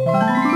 you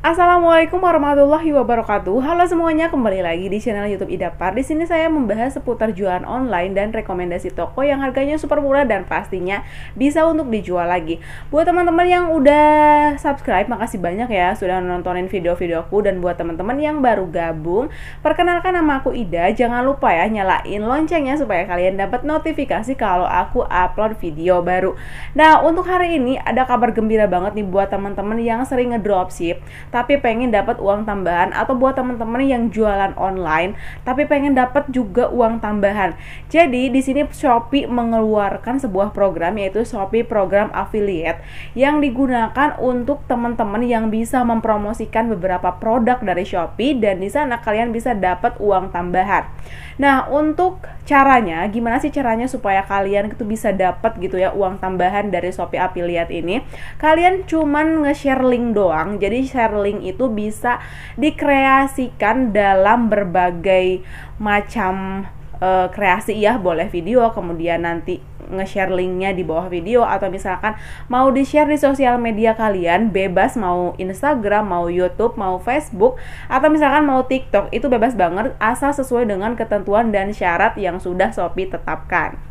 Assalamualaikum warahmatullahi wabarakatuh. Halo semuanya, kembali lagi di channel YouTube Ida Par. Di sini saya membahas seputar jualan online dan rekomendasi toko yang harganya super murah dan pastinya bisa untuk dijual lagi. Buat teman-teman yang udah subscribe, makasih banyak ya sudah nontonin video-videoku dan buat teman-teman yang baru gabung, perkenalkan nama aku Ida. Jangan lupa ya nyalain loncengnya supaya kalian dapat notifikasi kalau aku upload video baru. Nah, untuk hari ini ada kabar gembira banget nih buat teman-teman yang sering ngedropship tapi pengen dapat uang tambahan atau buat teman-teman yang jualan online tapi pengen dapat juga uang tambahan. Jadi di sini Shopee mengeluarkan sebuah program yaitu Shopee Program Affiliate yang digunakan untuk teman-teman yang bisa mempromosikan beberapa produk dari Shopee dan di sana kalian bisa dapat uang tambahan. Nah, untuk caranya gimana sih caranya supaya kalian itu bisa dapat gitu ya uang tambahan dari Shopee Affiliate ini? Kalian cuman nge-share link doang. Jadi share link itu bisa dikreasikan dalam berbagai macam uh, kreasi ya boleh video kemudian nanti nge-share linknya di bawah video atau misalkan mau di-share di sosial media kalian bebas mau Instagram mau YouTube mau Facebook atau misalkan mau TikTok itu bebas banget asal sesuai dengan ketentuan dan syarat yang sudah Shopee tetapkan.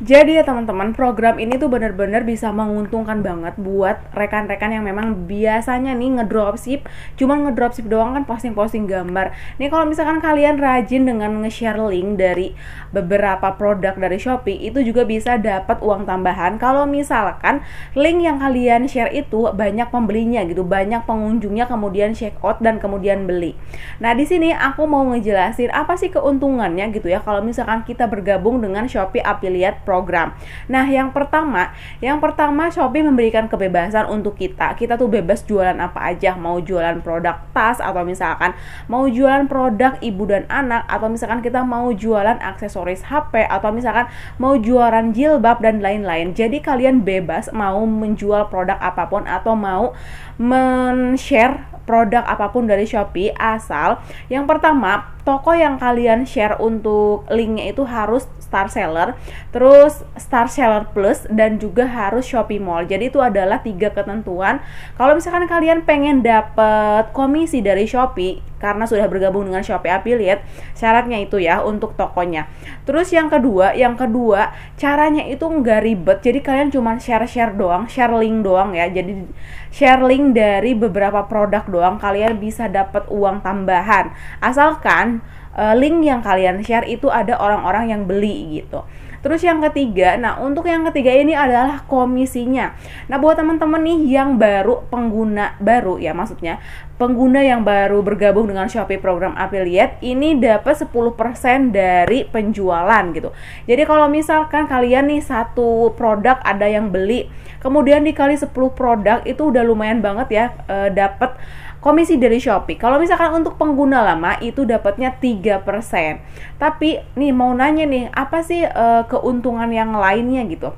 Jadi ya teman-teman, program ini tuh bener-bener bisa menguntungkan banget buat rekan-rekan yang memang biasanya nih ngedropship, cuma ngedropship doang kan posting-posting gambar. Nih kalau misalkan kalian rajin dengan nge-share link dari beberapa produk dari Shopee, itu juga bisa dapat uang tambahan kalau misalkan link yang kalian share itu banyak pembelinya gitu, banyak pengunjungnya kemudian check out dan kemudian beli. Nah, di sini aku mau ngejelasin apa sih keuntungannya gitu ya kalau misalkan kita bergabung dengan Shopee Affiliate program. Nah, yang pertama, yang pertama Shopee memberikan kebebasan untuk kita. Kita tuh bebas jualan apa aja, mau jualan produk tas atau misalkan mau jualan produk ibu dan anak atau misalkan kita mau jualan aksesoris HP atau misalkan mau jualan jilbab dan lain-lain. Jadi kalian bebas mau menjual produk apapun atau mau men-share produk apapun dari Shopee asal yang pertama toko yang kalian share untuk linknya itu harus star seller terus terus Star Seller Plus dan juga harus Shopee Mall. Jadi itu adalah tiga ketentuan. Kalau misalkan kalian pengen dapat komisi dari Shopee karena sudah bergabung dengan Shopee Affiliate, syaratnya itu ya untuk tokonya. Terus yang kedua, yang kedua caranya itu nggak ribet. Jadi kalian cuma share-share doang, share link doang ya. Jadi share link dari beberapa produk doang kalian bisa dapat uang tambahan. Asalkan eh, link yang kalian share itu ada orang-orang yang beli gitu. Terus yang ketiga, nah untuk yang ketiga ini adalah komisinya. Nah buat teman-teman nih yang baru pengguna baru ya maksudnya pengguna yang baru bergabung dengan Shopee program affiliate ini dapat 10% dari penjualan gitu. Jadi kalau misalkan kalian nih satu produk ada yang beli, kemudian dikali 10 produk itu udah lumayan banget ya e, dapat komisi dari Shopee. Kalau misalkan untuk pengguna lama itu dapatnya 3%. Tapi nih mau nanya nih, apa sih uh, keuntungan yang lainnya gitu?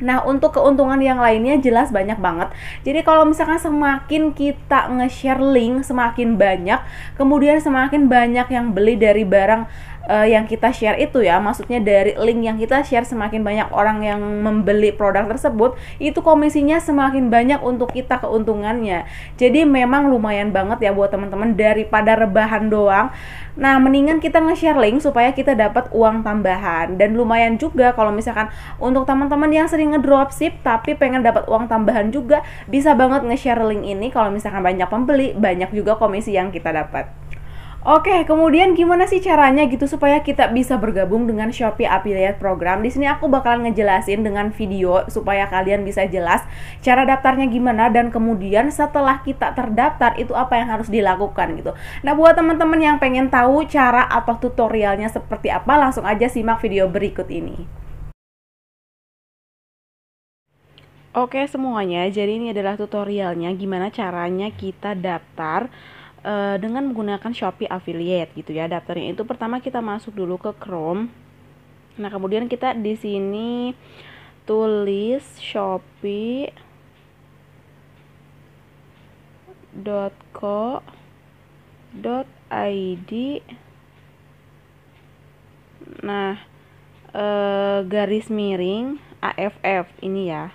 Nah, untuk keuntungan yang lainnya jelas banyak banget. Jadi kalau misalkan semakin kita nge-share link semakin banyak, kemudian semakin banyak yang beli dari barang uh, yang kita share itu ya maksudnya dari link yang kita share semakin banyak orang yang membeli produk tersebut itu komisinya semakin banyak untuk kita keuntungannya jadi memang lumayan banget ya buat teman-teman daripada rebahan doang nah mendingan kita nge-share link supaya kita dapat uang tambahan dan lumayan juga kalau misalkan untuk teman-teman yang sering ngedropship tapi pengen dapat uang tambahan juga bisa banget nge-share link ini kalau misalkan banyak pembeli banyak juga komisi yang kita dapat Oke, kemudian gimana sih caranya gitu supaya kita bisa bergabung dengan Shopee Affiliate Program? Di sini aku bakalan ngejelasin dengan video supaya kalian bisa jelas cara daftarnya gimana dan kemudian setelah kita terdaftar itu apa yang harus dilakukan gitu. Nah, buat teman-teman yang pengen tahu cara atau tutorialnya seperti apa, langsung aja simak video berikut ini. Oke semuanya, jadi ini adalah tutorialnya gimana caranya kita daftar uh, dengan menggunakan Shopee affiliate gitu ya. Daftarnya itu pertama kita masuk dulu ke Chrome. Nah, kemudian kita di sini tulis shopee.co.id Nah, e, garis miring AFF ini ya.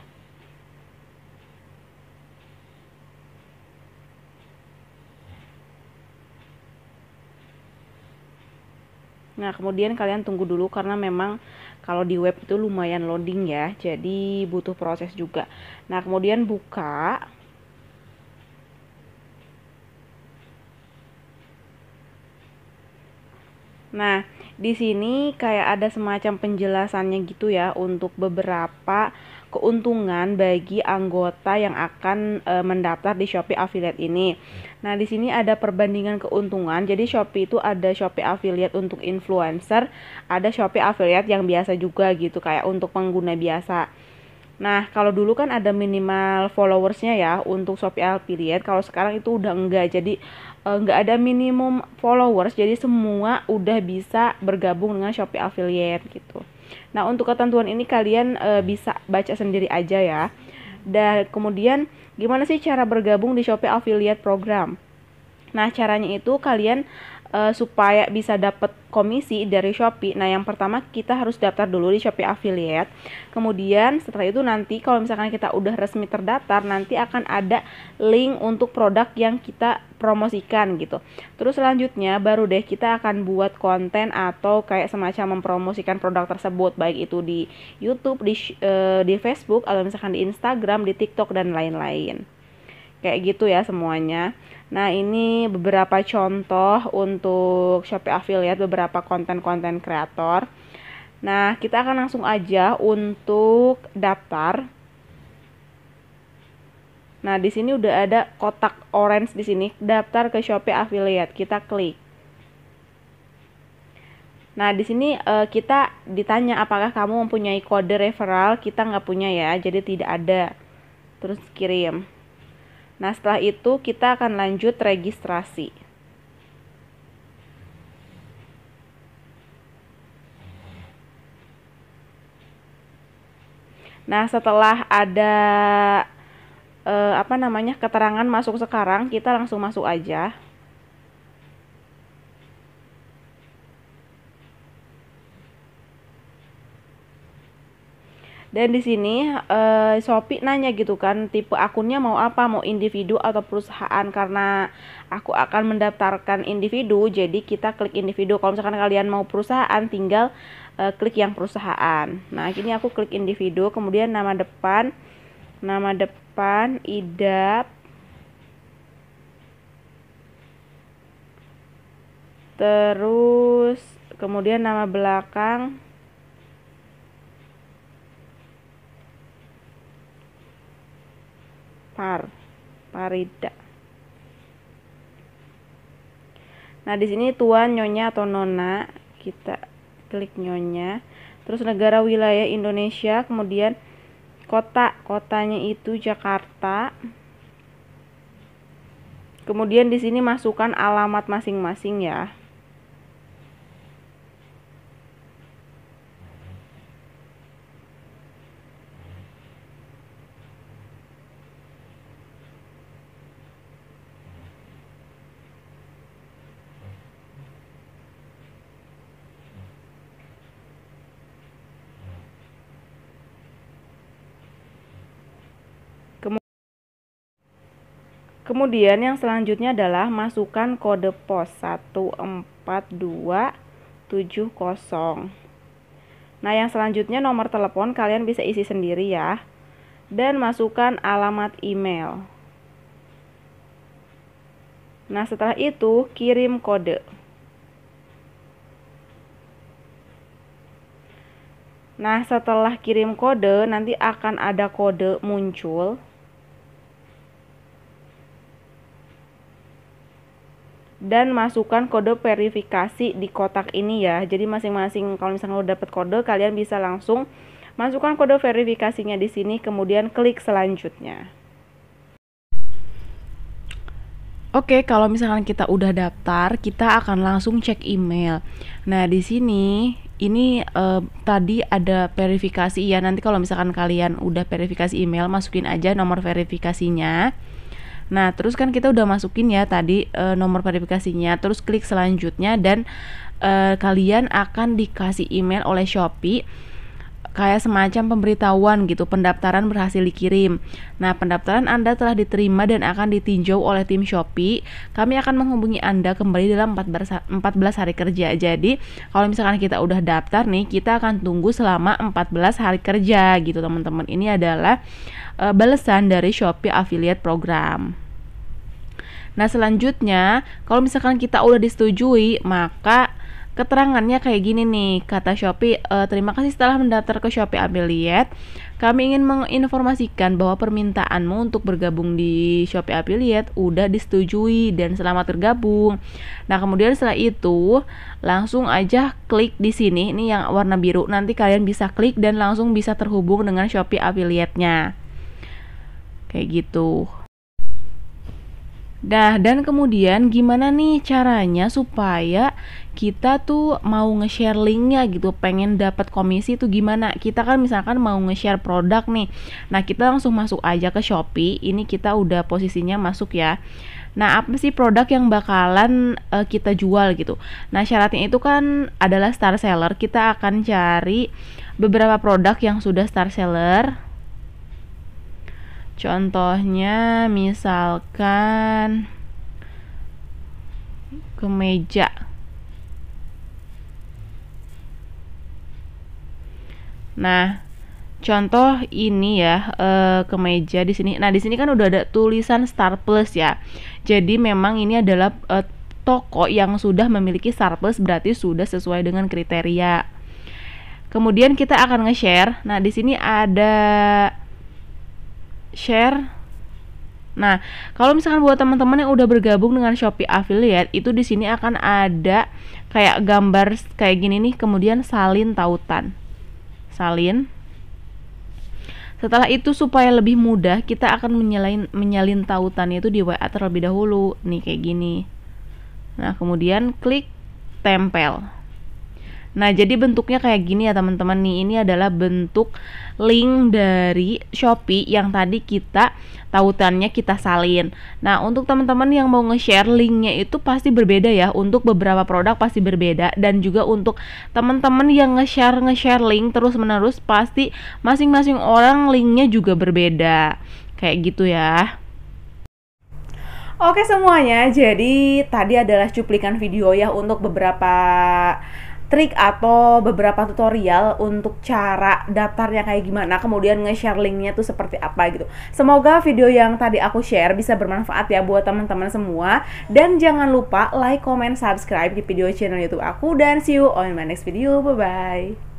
Nah, kemudian kalian tunggu dulu karena memang kalau di web itu lumayan loading ya. Jadi butuh proses juga. Nah, kemudian buka. Nah, di sini kayak ada semacam penjelasannya gitu ya untuk beberapa keuntungan bagi anggota yang akan e, mendaftar di Shopee Affiliate ini. Nah, di sini ada perbandingan keuntungan. Jadi Shopee itu ada Shopee Affiliate untuk influencer, ada Shopee Affiliate yang biasa juga gitu kayak untuk pengguna biasa. Nah, kalau dulu kan ada minimal followersnya ya untuk Shopee Affiliate. Kalau sekarang itu udah enggak. Jadi eh, enggak ada minimum followers. Jadi semua udah bisa bergabung dengan Shopee Affiliate gitu. Nah, untuk ketentuan ini kalian e, bisa baca sendiri aja ya. Dan kemudian gimana sih cara bergabung di Shopee Affiliate Program? Nah, caranya itu kalian uh, supaya bisa dapat komisi dari Shopee. Nah, yang pertama kita harus daftar dulu di Shopee Affiliate. Kemudian setelah itu nanti kalau misalkan kita udah resmi terdaftar, nanti akan ada link untuk produk yang kita promosikan gitu. Terus selanjutnya baru deh kita akan buat konten atau kayak semacam mempromosikan produk tersebut baik itu di YouTube, di uh, di Facebook atau misalkan di Instagram, di TikTok dan lain-lain kayak gitu ya semuanya. Nah, ini beberapa contoh untuk Shopee affiliate beberapa konten-konten kreator. Nah, kita akan langsung aja untuk daftar. Nah, di sini udah ada kotak orange di sini, daftar ke Shopee affiliate. Kita klik. Nah, di sini uh, kita ditanya apakah kamu mempunyai kode referral, kita nggak punya ya, jadi tidak ada. Terus kirim. Nah, setelah itu kita akan lanjut registrasi. Nah, setelah ada eh, apa namanya keterangan masuk sekarang, kita langsung masuk aja. dan di sini uh, Shopee nanya gitu kan tipe akunnya mau apa mau individu atau perusahaan karena aku akan mendaftarkan individu jadi kita klik individu kalau misalkan kalian mau perusahaan tinggal uh, klik yang perusahaan nah ini aku klik individu kemudian nama depan nama depan idap terus kemudian nama belakang par parida nah di sini tuan nyonya atau nona kita klik nyonya terus negara wilayah Indonesia kemudian kota kotanya itu Jakarta kemudian di sini masukkan alamat masing-masing ya Kemudian yang selanjutnya adalah masukkan kode pos 14270. Nah, yang selanjutnya nomor telepon kalian bisa isi sendiri ya. Dan masukkan alamat email. Nah, setelah itu kirim kode. Nah, setelah kirim kode nanti akan ada kode muncul dan masukkan kode verifikasi di kotak ini ya. Jadi masing-masing kalau misalnya udah dapat kode kalian bisa langsung masukkan kode verifikasinya di sini kemudian klik selanjutnya. Oke, kalau misalkan kita udah daftar, kita akan langsung cek email. Nah, di sini ini eh, tadi ada verifikasi ya. Nanti kalau misalkan kalian udah verifikasi email, masukin aja nomor verifikasinya. Nah, terus kan kita udah masukin ya tadi e, nomor verifikasinya, terus klik selanjutnya dan e, kalian akan dikasih email oleh Shopee kayak semacam pemberitahuan gitu pendaftaran berhasil dikirim. Nah, pendaftaran Anda telah diterima dan akan ditinjau oleh tim Shopee. Kami akan menghubungi Anda kembali dalam 14 hari kerja. Jadi, kalau misalkan kita udah daftar nih, kita akan tunggu selama 14 hari kerja gitu, teman-teman. Ini adalah uh, balasan dari Shopee Affiliate Program. Nah, selanjutnya, kalau misalkan kita udah disetujui, maka Keterangannya kayak gini nih, kata Shopee, e, terima kasih setelah mendaftar ke Shopee Affiliate. Kami ingin menginformasikan bahwa permintaanmu untuk bergabung di Shopee Affiliate udah disetujui dan selamat tergabung. Nah, kemudian setelah itu langsung aja klik di sini, ini yang warna biru. Nanti kalian bisa klik dan langsung bisa terhubung dengan Shopee Affiliate-nya. Kayak gitu. Nah, dan kemudian gimana nih caranya supaya kita tuh mau nge-share linknya gitu, pengen dapat komisi tuh gimana? Kita kan misalkan mau nge-share produk nih, nah kita langsung masuk aja ke Shopee, ini kita udah posisinya masuk ya. Nah, apa sih produk yang bakalan uh, kita jual gitu? Nah, syaratnya itu kan adalah star seller. Kita akan cari beberapa produk yang sudah star seller Contohnya misalkan kemeja. Nah, contoh ini ya e, kemeja di sini. Nah, di sini kan udah ada tulisan Star Plus ya. Jadi memang ini adalah e, toko yang sudah memiliki Star Plus berarti sudah sesuai dengan kriteria. Kemudian kita akan nge-share. Nah, di sini ada share. Nah, kalau misalkan buat teman-teman yang udah bergabung dengan Shopee Affiliate, itu di sini akan ada kayak gambar kayak gini nih, kemudian salin tautan. Salin. Setelah itu supaya lebih mudah, kita akan menyalin menyalin tautan itu di WA terlebih dahulu, nih kayak gini. Nah, kemudian klik tempel. Nah, jadi bentuknya kayak gini ya teman-teman nih. Ini adalah bentuk link dari Shopee yang tadi kita tautannya kita salin. Nah, untuk teman-teman yang mau nge-share linknya itu pasti berbeda ya. Untuk beberapa produk pasti berbeda dan juga untuk teman-teman yang nge-share nge-share link terus-menerus pasti masing-masing orang linknya juga berbeda. Kayak gitu ya. Oke semuanya, jadi tadi adalah cuplikan video ya untuk beberapa trik atau beberapa tutorial untuk cara daftarnya kayak gimana, kemudian nge-share linknya tuh seperti apa gitu. Semoga video yang tadi aku share bisa bermanfaat ya buat teman-teman semua. Dan jangan lupa like, comment, subscribe di video channel YouTube aku dan see you on my next video. Bye-bye.